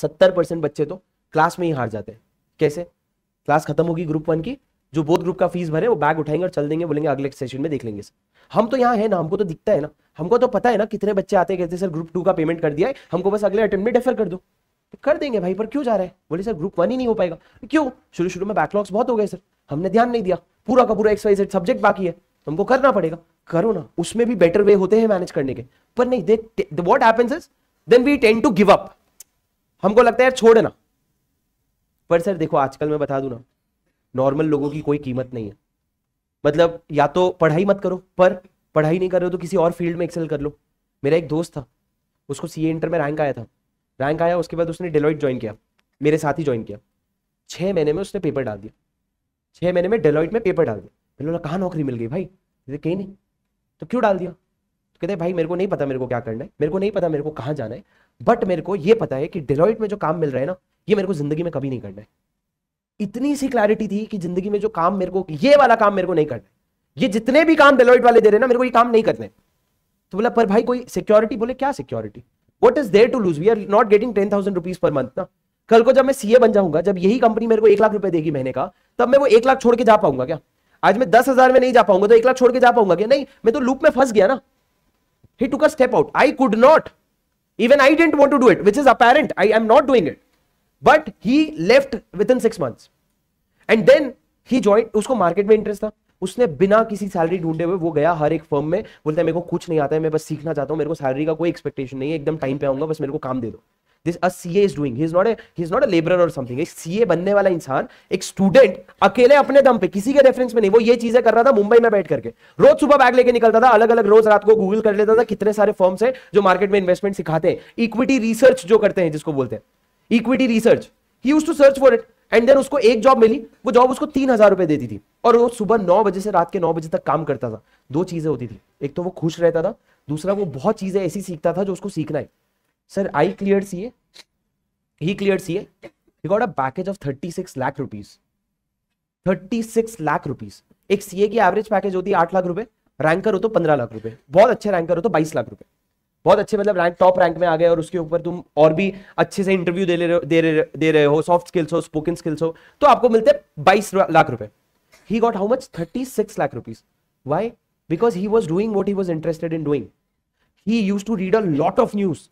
सत्तर परसेंट बच्चे तो क्लास में ही हार जाते हैं कैसे क्लास खत्म होगी ग्रुप वन की जो बोध ग्रुप का फीस भरे वो बैग उठाएंगे और चल देंगे बोलेंगे अगले सेशन में देख लेंगे सर हम तो यहाँ है ना हमको तो दिखता है ना हमको तो पता है ना कितने बच्चे आते कहते सर ग्रुप टू का पेमेंट कर दिया है हमको बस अगले अटेम्प्ट में डेफर कर दो तो कर देंगे भाई पर क्यों जा रहा है बोले सर ग्रुप वन ही नहीं हो पाएगा क्यों शुरू शुरू में बैकलॉग्स बहुत हो गए सर हमने ध्यान नहीं दिया पूरा का पूरा एक्स वाई सेट सब्जेक्ट बाकी है हमको करना पड़ेगा करो ना उसमें भी बेटर वे होते हैं मैनेज करने के पर नहीं दे what is then we tend to give up हमको लगता है यार छोड़ना पर सर देखो आजकल मैं बता दू ना नॉर्मल लोगों की कोई कीमत नहीं है मतलब या तो पढ़ाई मत करो पर पढ़ाई नहीं कर रहे हो तो किसी और फील्ड में एक्सेल कर लो मेरा एक दोस्त था उसको सी इंटर में रैंक आया था रैंक आया उसके बाद उसने डेलॉइट ज्वाइन किया मेरे साथ ही ज्वाइन किया छः महीने में उसने पेपर डाल दिया छः महीने में डेलॉइट में पेपर डाल दिया मैंने बोला कहाँ नौकरी मिल गई भाई कहते कहीं नहीं तो क्यों डाल दिया तो कहते भाई मेरे को नहीं पता मेरे को क्या करना है मेरे को नहीं पता मेरे को कहाँ जाना है बट मेरे को ये पता है कि डिलॉइट में जो काम मिल रहा है ना ये मेरे को जिंदगी में कभी नहीं करना है इतनी सी क्लैरिटी थी कि जिंदगी में जो काम मेरे को ये वाला काम मेरे को नहीं करना ये जितने भी काम डिलॉइट वाले दे रहे ना मेरे को ये काम नहीं करने तो बोला पर भाई कोई सिक्योरिटी बोले क्या security what is there to lose we are not getting ten thousand rupees per month ना कल को जब मैं सीए बन जाऊंगा जब यही कंपनी मेरे को एक लाख रुपए देगी महीने का तब मैं वो एक लाख छोड़ के जा पाऊंगा क्या आज मैं दस हजार में नहीं जा पाऊंगा तो एक लाख छोड़ के जा पाऊंगा क्या नहीं मैं तो लूप में फंस गया ना he took a step out I could not Even I didn't want to do it, which is apparent. I am not doing it. But he left within six months. And then he joined. उसको market में interest था. उसने बिना किसी salary ढूंढे हुए वो गया हर एक फर्म में बोलता है मेरे को कुछ नहीं आता है मैं बस सीखना चाहता हूँ मेरे को सैलरी का कोई एक्सपेक्टेशन नहीं है एकदम टाइम पे आऊंगा बस मेरे को काम दे दो this a CA is doing he is not a he is not a labourer और समथिंग एक सी ए बनने वाला इंसान एक स्टूडेंट अकेले अपने दम पे किसी के रेफरेंस में नहीं वो ये चीजें कर रहा था मुंबई में बैठ करके रोज सुबह बैग लेके निकलता था अलग अलग रोज रात को गूगल कर लेता था कितने सारे फर्म्स है जो मार्केट में इन्वेस्टमेंट सिखाते हैं इक्विटी रिसर्च जो करते हैं जिसको बोलते हैं equity research he used to search for it and then उसको एक जॉब मिली वो जॉब उसको तीन हजार रुपए देती थी और वो सुबह नौ बजे से रात के नौ बजे तक काम करता था दो चीजें होती थी एक तो वो खुश रहता था दूसरा वो बहुत चीजें ऐसी सीखता था जो उसको सीखना है sir I clear see he clear see he got a package of thirty six lakh rupees thirty six lakh rupees एक सीए की एवरेज पैकेज होती है आठ लाख रुपए रैंकर हो तो पंद्रह लाख रुपए बहुत अच्छे रैंकर हो तो बाईस लाख रुपए बहुत अच्छे मतलब रैंक टॉप रैंक में आ गए और उसके ऊपर तुम और भी अच्छे से इंटरव्यू दे रहे दे रहे दे रहे हो सॉफ्ट स्किल्स हो स्पोकन स्किल्स हो तो आपको मिलते बाईस लाख रुपए he got how much thirty six lakh rupees why because he was doing what he was interested in doing he used to read a lot of news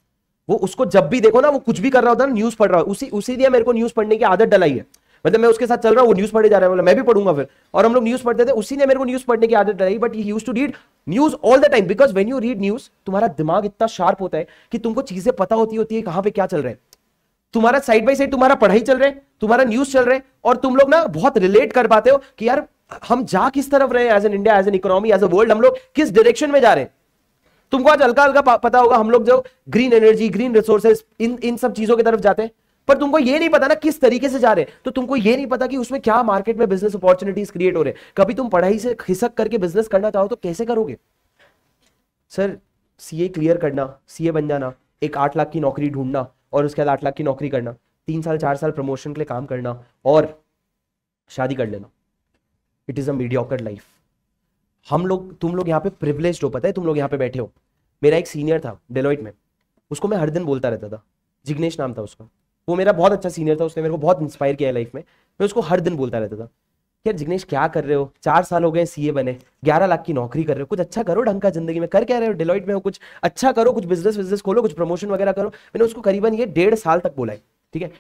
वो उसको जब भी देखो ना वो कुछ भी कर रहा होता है न्यूज पढ़ रहा है उसी उसी दिया मेरे को न्यूज पढ़ने की आदत डलाई है मतलब मैं उसके साथ चल रहा हूँ वो न्यूज पढ़े जा रहा है मैं भी पढ़ूंगा फिर और हम लोग न्यूज पढ़ते थे उसी ने मेरे को न्यूज पढ़ने की आदत डाली but used to read news all the time because when you read news तुम्हारा दिमाग इतना शार्प होता है कि तुमको चीजें पता होती होती है कहाँ पे क्या चल रहा है तुम्हारा साइड बाई साइड तुम्हारा पढ़ाई चल रहा है तुम्हारा न्यूज चल रहा है और तुम लोग ना बहुत रिलेट कर पाते हो कि यार हम जा किस तरफ रहे हैं as an India as an economy as a world हम लोग किस डायरेक्शन में जा रहे हैं तुमको आज हल्का हल्का पता होगा हम लोग जो ग्रीन एनर्जी ग्रीन रिसोर्सेज इन इन सब चीजों की तरफ जाते हैं पर तुमको ये नहीं पता ना किस तरीके से जा रहे हैं तो तुमको ये नहीं पता कि उसमें क्या मार्केट में बिजनेस अपॉर्चुनिटीज क्रिएट हो रहे हैं कभी तुम पढ़ाई से खिसक करके बिजनेस करना चाहो तो कैसे करोगे सर सीए क्लियर करना सीए बन जाना एक आठ लाख की नौकरी ढूंढना और उसके बाद आठ लाख की नौकरी करना तीन साल चार साल प्रमोशन के लिए काम करना और शादी कर लेना it is a mediocre life हम लोग तुम लोग यहाँ पे प्रिवलेज हो पता है तुम लोग यहाँ पे बैठे हो मेरा एक सीनियर था डेलोइट में उसको मैं हर दिन बोलता रहता था जिग्नेश नाम था उसका वो मेरा बहुत अच्छा सीनियर था उसने मेरे को बहुत इंस्पायर किया लाइफ में मैं उसको हर दिन बोलता रहता था यार जिग्नेश क्या कर रहे हो चार साल हो गए सीए बने ग्यारह लाख की नौकरी कर रहे हो कुछ अच्छा करो ढंग का जिंदगी में कर क्या रहे हो डिलॉइट में हो कुछ अच्छा करो कुछ बिजनेस बिजनेस खोलो कुछ प्रमोशन वगैरह करो मैंने उसको करीबन ये डेढ़ साल तक बोला है ठीक है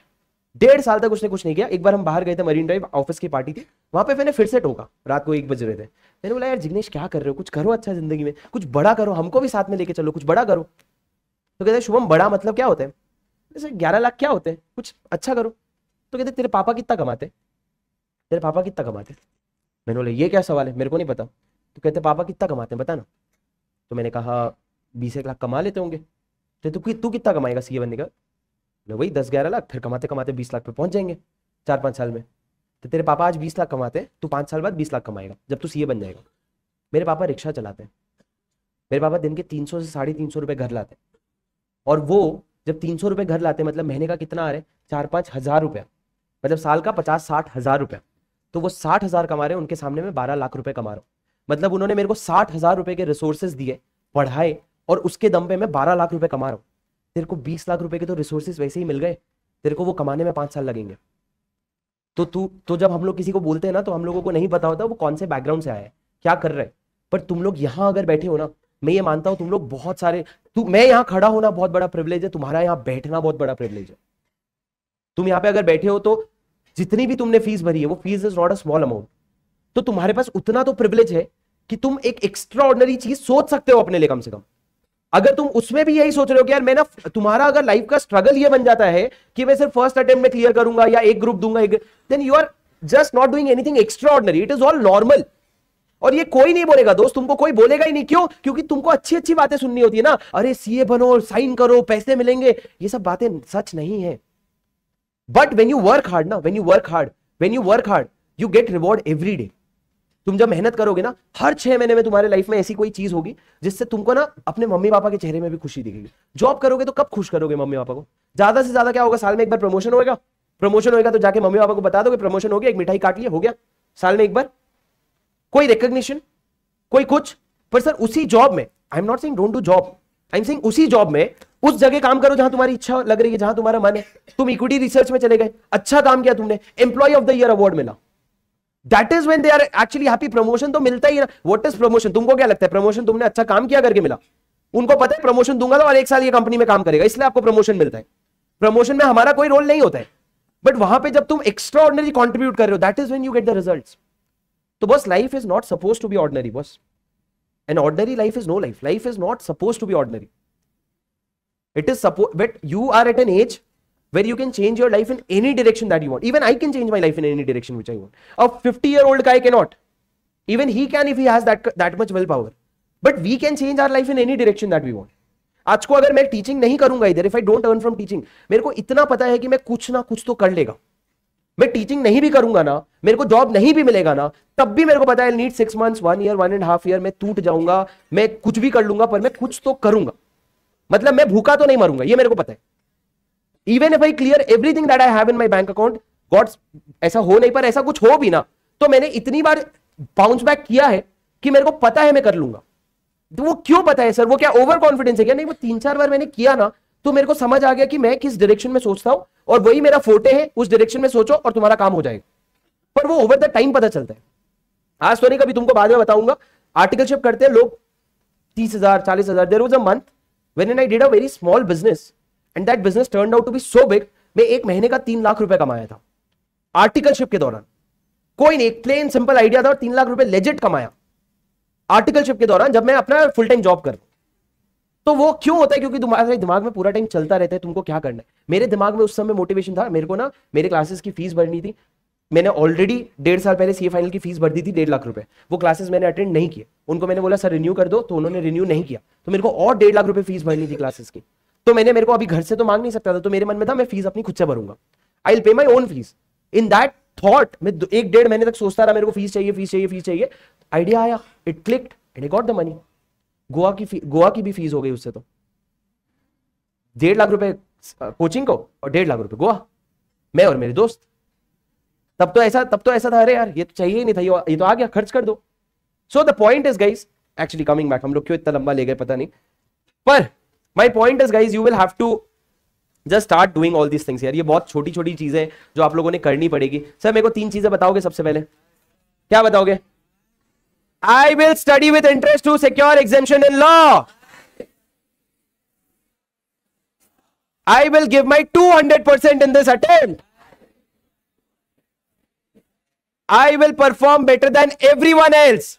डेढ़ साल तक उसने कुछ नहीं किया एक बार हम बाहर गए थे मरीन ड्राइव ऑफिस की पार्टी थी वहां पे मैंने फिर से टोका रात को एक बज रहे थे मैंने बोला यार जिग्नेश क्या कर रहे हो कुछ करो अच्छा जिंदगी में कुछ बड़ा करो हमको भी साथ में लेके चलो कुछ बड़ा करो तो कहते शुभम बड़ा मतलब क्या होता है जैसे ग्यारह लाख क्या होते हैं कुछ अच्छा करो तो कहते तेरे पापा कितना कमाते तेरे पापा कितना कमाते मैंने बोला ये क्या सवाल है मेरे को नहीं पता तो कहते पापा कितना कमाते हैं बताना तो मैंने कहा बीस एक लाख कमा लेते होंगे तो तू कितना कमाएगा सीए बनने का बोले वही दस ग्यारह लाख फिर कमाते कमाते बीस लाख पे पहुंच जाएंगे चार पाँच साल में तो तेरे पापा आज बीस लाख कमाते हैं तू पाँच साल बाद बीस लाख कमाएगा जब तू सीए बन जाएगा मेरे पापा रिक्शा चलाते हैं मेरे पापा दिन के तीन सौ से साढ़े तीन सौ रुपये घर लाते हैं और वो जब तीन सौ रुपये घर लाते हैं मतलब महीने का कितना आ रहा है चार पाँच हज़ार रुपया मतलब साल का पचास साठ हज़ार रुपया तो वो साठ हज़ार कमा रहे हैं उनके सामने में बारह लाख रुपये कमा रहा हूँ मतलब उन्होंने मेरे को साठ हज़ार रुपये के रिसोर्सेज दिए पढ़ाए और उसके दम पे मैं बारह लाख रुपये कमा रहा हूँ तेरे को बीस लाख रुपए के तो रिसोर्सेज वैसे ही मिल गए तेरे को वो कमाने में पांच साल लगेंगे तो तू तो जब हम लोग किसी को बोलते हैं ना तो हम लोगों को नहीं पता होता वो कौन से बैकग्राउंड से आया है क्या कर रहे हैं पर तुम लोग यहाँ अगर बैठे हो ना मैं ये मानता हूँ तुम लोग बहुत सारे तू मैं यहाँ खड़ा होना बहुत बड़ा प्रिवलेज है तुम्हारा यहाँ बैठना बहुत बड़ा प्रिवलेज है तुम यहाँ पे अगर बैठे हो तो जितनी भी तुमने फीस भरी है वो fees is not a small amount तो तुम्हारे पास उतना तो प्रिवलेज है कि तुम एक एक्स्ट्रा चीज सोच सकते हो अपने लिए कम से कम अगर तुम उसमें भी यही सोच रहे हो कि यार मैं ना तुम्हारा अगर लाइफ का स्ट्रगल ये बन जाता है कि मैं सिर्फ फर्स्ट अटेम्प्ट में क्लियर करूंगा या एक ग्रुप दूंगा एक then you are just not doing anything extraordinary it is all normal और ये कोई नहीं बोलेगा दोस्त तुमको कोई बोलेगा ही नहीं क्यों क्योंकि तुमको अच्छी अच्छी बातें सुननी होती है ना अरे सीए बनो साइन करो पैसे मिलेंगे ये सब बातें सच नहीं है but when you work hard ना when you work hard when you work hard you get reward every day तुम जब मेहनत करोगे ना हर छह महीने में तुम्हारे लाइफ में ऐसी कोई चीज होगी जिससे तुमको ना अपने मम्मी पापा के चेहरे में भी खुशी दिखेगी जॉब करोगे तो कब खुश करोगे मम्मी पापा को ज्यादा से ज्यादा क्या होगा साल में एक बार प्रमोशन होगा प्रमोशन होगा तो जाके मम्मी पापा को बता दो प्रमोशन हो गया एक मिठाई काट लिया हो गया साल में एक बार कोई रिकग्निशन कोई कुछ पर सर उसी जॉब में I am not saying don't do job I am saying उसी जॉब में उस जगह काम करो जहां तुम्हारी इच्छा लग रही है जहां तुम्हारा मन है तुम इक्विटी रिसर्च में चले गए अच्छा काम किया तुमने employee of the year award मिला that is when they are actually happy promotion तो मिलता ही ना वट इज प्रमोशन तुमको क्या लगता है प्रमोशन तुमने अच्छा काम किया करके मिला उनको पता है प्रमोशन दूंगा तो और एक साल ये कंपनी में काम करेगा इसलिए आपको प्रमोशन मिलता है प्रमोशन में हमारा कोई रोल नहीं होता है बट वहां पे जब तुम एक्स्ट्रा ऑर्डनरी कॉन्ट्रीब्यूट कर रहे हो that is when you get the result तो बस life is not supposed to be ordinary बस an ordinary life is no life life is not supposed to be ordinary it is supposed but you are at an age where you can change your life in any direction that you want. Even I can change my life in any direction which I want. A 50 year old guy cannot. Even he can if he has that, that much willpower. But we can change our life in any direction that we want. आज को अगर मैं teaching नहीं करूंगा इधर if I don't earn from teaching मेरे को इतना पता है कि मैं कुछ ना कुछ तो कर लेगा मैं टीचिंग नहीं भी करूंगा ना मेरे को जॉब नहीं भी मिलेगा ना तब भी मेरे को पता है need six months one year one and half year मैं टूट जाऊंगा मैं कुछ भी कर लूंगा पर मैं कुछ तो करूंगा मतलब मैं भूखा तो नहीं मरूंगा ये मेरे को पता है even if I clear everything that I have in my bank account gods ऐसा हो नहीं पर ऐसा कुछ हो भी ना तो मैंने इतनी बार बाउंस बैक किया है कि मेरे को पता है मैं कर लूंगा तो वो क्यों पता है सर वो क्या ओवर कॉन्फिडेंस है क्या नहीं वो तीन चार बार मैंने किया ना तो मेरे को समझ आ गया कि मैं किस डायरेक्शन में सोचता हूं और वही मेरा फोटे है उस डायरेक्शन में सोचो और तुम्हारा काम हो जाएगा पर वो ओवर द टाइम पता चलता है आज तो नहीं कभी तुमको बाद में बताऊंगा आर्टिकलशिप करते हैं लोग तीस हजार चालीस हजार there was a month when an I did a very small business and that business turn out to be so big मैं एक महीने का तीन लाख रुपए कमाया था आर्टिकलशिप के दौरान कोई नहीं प्लेन सिंपल आइडिया था और तीन लाख रुपए लेजिट कमाया आर्टिकलशिप के दौरान जब मैं अपना फुल टाइम जॉब कर तो वो क्यों होता है क्योंकि तुम्हारे दिमाग में पूरा टाइम चलता रहता है तुमको क्या करना है मेरे दिमाग में उस समय मोटिवेशन था मेरे को ना मेरे क्लासेस की फीस भरनी थी मैंने ऑलरेडी डेढ़ साल पहले सीए फाइनल की फीस भर दी थी डेढ़ लाख रुपए वो क्लासेस मैंने अटेंड नहीं किए उनको मैंने बोला सर रिन्यू कर दो तो उन्होंने रिन्यू नहीं किया तो मेरे को और डेढ़ लाख रुपए फीस भरनी थी क्लासेस की तो मैंने मेरे को अभी घर से तो मांग नहीं सकता था तो मेरे मन में था मैं फीस अपनी खुद से भरूंगा I will pay my own fees in that thought मैं एक डेढ़ महीने तक सोचता रहा मेरे को फीस चाहिए फीस चाहिए फीस चाहिए आइडिया आया it click and got the money Goa की गोवा की भी फीस हो गई उससे तो डेढ़ लाख रुपए कोचिंग को और डेढ़ लाख रुपए गोवा मैं और मेरे दोस्त तब तो ऐसा तब तो ऐसा था अरे यार ये तो चाहिए ही नहीं था ये तो आ गया खर्च कर दो so the point is guys actually coming back हम लोग क्यों इतना लंबा ले गए पता नहीं पर my point is guys you will have to just start doing all this things यार ये बहुत छोटी छोटी चीजें जो आप लोगों ने करनी पड़ेगी सर मेरे को तीन चीजें बताओगे सबसे पहले क्या बताओगे I will study with interest to secure exemption in law I will give my 200% in this attempt. I will perform better than everyone else.